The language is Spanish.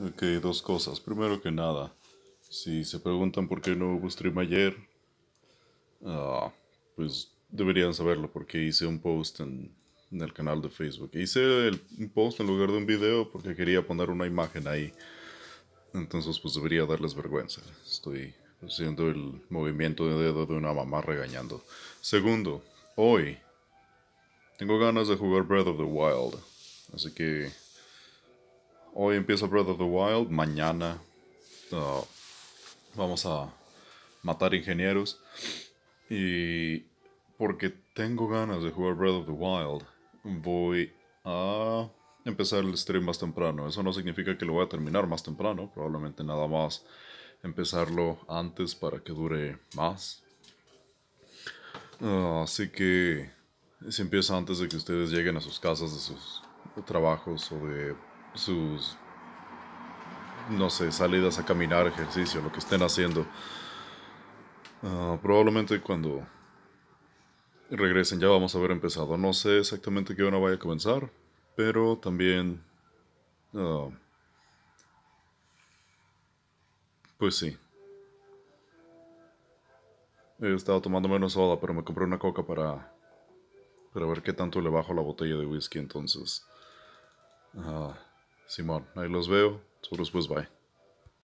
Ok, dos cosas. Primero que nada, si se preguntan por qué no hubo stream ayer, ah, pues deberían saberlo porque hice un post en, el canal de Facebook. Hice el, un post en lugar de un video porque quería poner una imagen ahí. Entonces pues debería darles vergüenza. Estoy haciendo el movimiento de dedo de una mamá regañando. Segundo, hoy tengo ganas de jugar Breath of the Wild. Así que hoy empieza Breath of the Wild, mañana vamos a matar ingenieros. Y porque tengo ganas de jugar Breath of the Wild, voy a empezar el stream más temprano. Eso no significa que lo voy a terminar más temprano, probablemente nada más empezarlo antes para que dure más. Ah, así que si empieza antes de que ustedes lleguen a sus casas, de sus trabajos o de sus, no sé, salidas a caminar, ejercicio, lo que estén haciendo. Ah, probablemente cuando regresen ya vamos a haber empezado. No sé exactamente qué hora vaya a comenzar, pero también... Ah, pues sí. He estado tomando menos soda, pero me compré una coca para, para ver qué tanto le bajo la botella de whisky entonces. Ah Simón, ahí los veo. todos pues, bye.